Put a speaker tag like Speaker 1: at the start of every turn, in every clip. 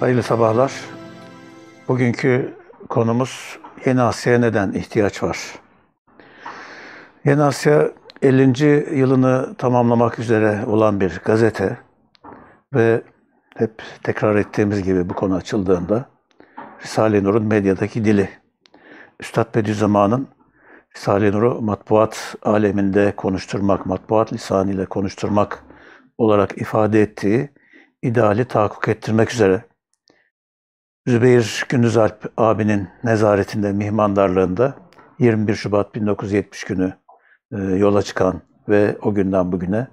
Speaker 1: Hayırlı sabahlar. Bugünkü konumuz Yeni Asya'ya neden ihtiyaç var? Yeni Asya 50. yılını tamamlamak üzere olan bir gazete ve hep tekrar ettiğimiz gibi bu konu açıldığında Risale-i Nur'un medyadaki dili. Üstad Bediüzzaman'ın Risale-i Nur'u matbuat aleminde konuşturmak, matbuat lisanıyla konuşturmak olarak ifade ettiği ideali tahakkuk ettirmek üzere Zübeyir Gündüzalp abinin nezaretinde, mihmandarlığında 21 Şubat 1970 günü e, yola çıkan ve o günden bugüne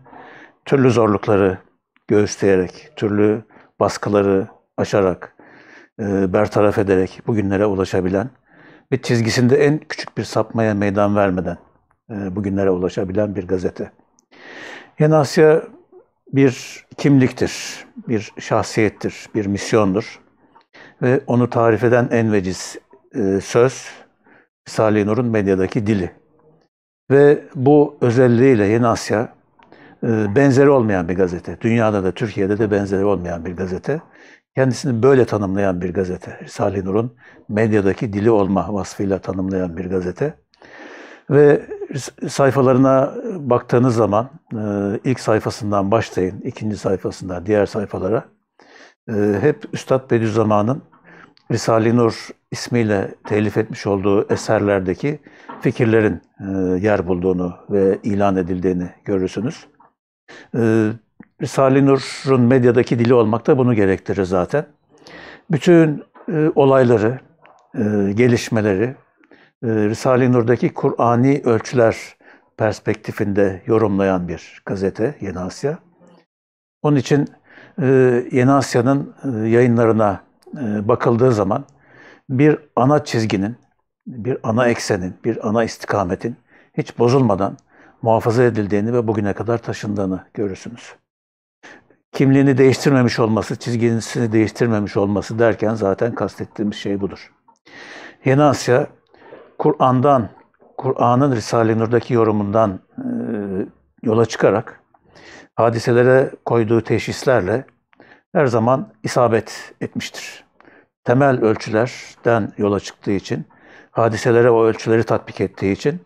Speaker 1: türlü zorlukları göğüsleyerek, türlü baskıları aşarak, e, bertaraf ederek bugünlere ulaşabilen ve çizgisinde en küçük bir sapmaya meydan vermeden e, bugünlere ulaşabilen bir gazete. Yeni Asya bir kimliktir, bir şahsiyettir, bir misyondur ve onu tarif eden en veciz e, söz risale Nur'un medyadaki dili. Ve bu özelliğiyle Yeni Asya e, benzeri olmayan bir gazete. Dünyada da Türkiye'de de benzeri olmayan bir gazete. Kendisini böyle tanımlayan bir gazete. risale Nur'un medyadaki dili olma vasfıyla tanımlayan bir gazete. Ve sayfalarına baktığınız zaman e, ilk sayfasından başlayın, ikinci sayfasından diğer sayfalara hep Üstad Bediüzzaman'ın Risale-i Nur ismiyle telif etmiş olduğu eserlerdeki fikirlerin e, yer bulduğunu ve ilan edildiğini görürsünüz. E, Risale-i Nur'un medyadaki dili olmak da bunu gerektirir zaten. Bütün e, olayları, gelişmeleri Risale-i Nur'daki Kur'ani ölçüler perspektifinde yorumlayan bir gazete Yeni Asya. Onun için Yeni Asya'nın yayınlarına e, bakıldığı zaman bir ana çizginin, bir ana eksenin, bir ana istikametin hiç bozulmadan muhafaza edildiğini ve bugüne kadar taşındığını görürsünüz. Kimliğini değiştirmemiş olması, çizgisini değiştirmemiş olması derken zaten kastettiğimiz şey budur. Yeni Asya, Kur'an'dan, Kur'an'ın Risale-i Nur'daki yorumundan e, yola çıkarak hadiselere koyduğu teşhislerle her zaman isabet etmiştir. Temel ölçülerden yola çıktığı için, hadiselere o ölçüleri tatbik ettiği için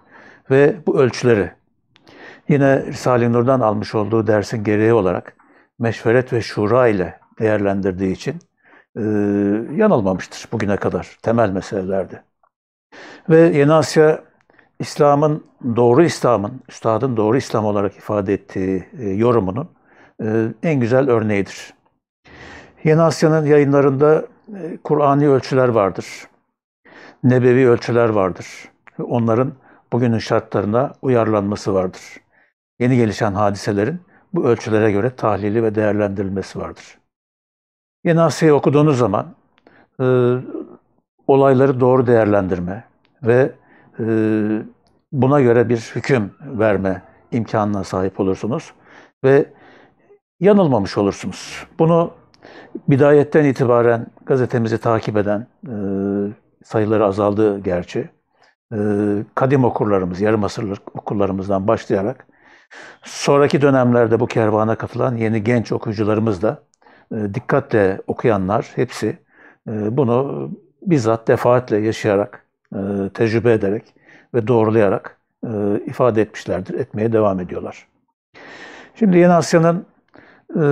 Speaker 1: ve bu ölçüleri yine Risale-i Nur'dan almış olduğu dersin gereği olarak meşveret ve şura ile değerlendirdiği için e, yanılmamıştır bugüne kadar temel meselelerde. Ve Yeni Asya İslam'ın doğru İslam'ın, üstadın doğru İslam olarak ifade ettiği e, yorumunun e, en güzel örneğidir. Yeni Asya'nın yayınlarında e, Kur'ani ölçüler vardır. Nebevi ölçüler vardır. Onların bugünün şartlarına uyarlanması vardır. Yeni gelişen hadiselerin bu ölçülere göre tahlili ve değerlendirilmesi vardır. Yeni Asya'yı okuduğunuz zaman e, olayları doğru değerlendirme ve e, buna göre bir hüküm verme imkanına sahip olursunuz ve yanılmamış olursunuz. Bunu bidayetten itibaren gazetemizi takip eden, e, sayıları azaldı gerçi, e, kadim okurlarımız, yarım asırlık okurlarımızdan başlayarak, sonraki dönemlerde bu kervana katılan yeni genç okuyucularımız da, e, dikkatle okuyanlar hepsi e, bunu bizzat defaatle yaşayarak, e, tecrübe ederek ve doğrulayarak e, ifade etmişlerdir, etmeye devam ediyorlar. Şimdi Yeni Asya'nın e,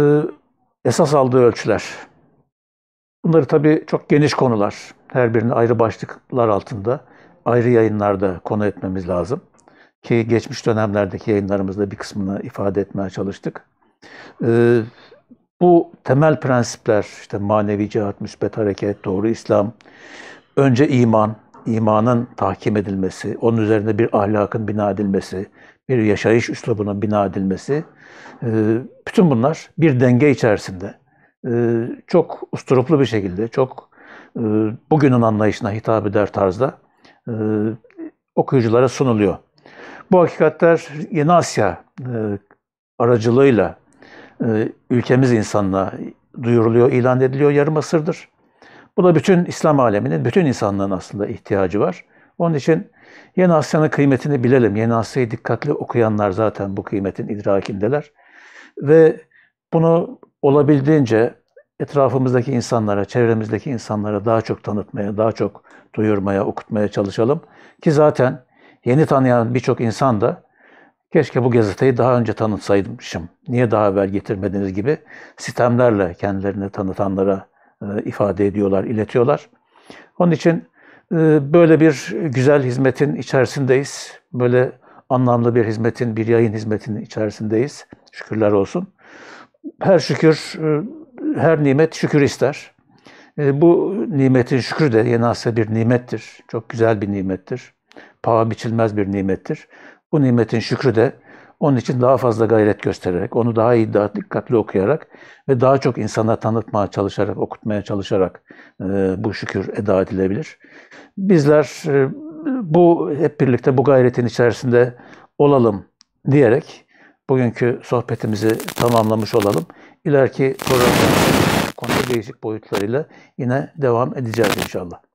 Speaker 1: esas aldığı ölçüler. Bunları tabii çok geniş konular. Her birini ayrı başlıklar altında, ayrı yayınlarda konu etmemiz lazım. Ki geçmiş dönemlerdeki yayınlarımızda bir kısmını ifade etmeye çalıştık. Ee, bu temel prensipler, işte manevi cihat, müsbet hareket, doğru İslam, önce iman, imanın tahkim edilmesi, onun üzerine bir ahlakın bina edilmesi, bir yaşayış üslubuna bina edilmesi, e, bütün bunlar bir denge içerisinde e, çok usturuplu bir şekilde, çok e, bugünün anlayışına hitap eder tarzda okuyuculara sunuluyor. Bu hakikatler Yeni Asya aracılığıyla ülkemiz insanına duyuruluyor, ilan ediliyor yarım asırdır. Bu da bütün İslam aleminin, bütün insanlığın aslında ihtiyacı var. Onun için Yeni Asya'nın kıymetini bilelim. Yeni Asya'yı dikkatli okuyanlar zaten bu kıymetin idrakindeler. Ve bunu olabildiğince etrafımızdaki insanlara, çevremizdeki insanlara daha çok tanıtmaya, daha çok duyurmaya, okutmaya çalışalım. Ki zaten yeni tanıyan birçok insan da keşke bu gazeteyi daha önce tanıtsaymışım, niye daha evvel getirmediniz gibi sistemlerle kendilerini tanıtanlara e, ifade ediyorlar, iletiyorlar. Onun için ee, böyle bir güzel hizmetin içerisindeyiz. Böyle anlamlı bir hizmetin, bir yayın hizmetinin içerisindeyiz. Şükürler olsun. Her şükür, e, her nimet şükür ister. E, bu nimetin şükrü de yenase bir nimettir. Çok güzel bir nimettir. Paha biçilmez bir nimettir. Bu nimetin şükrü de onun için daha fazla gayret göstererek, onu daha iyi, daha dikkatli okuyarak ve daha çok insana tanıtmaya çalışarak, okutmaya çalışarak e, bu şükür eda edilebilir. Bizler e, bu hep birlikte bu gayretin içerisinde olalım diyerek bugünkü sohbetimizi tamamlamış olalım. İleriki programda konu değişik boyutlarıyla yine devam edeceğiz inşallah.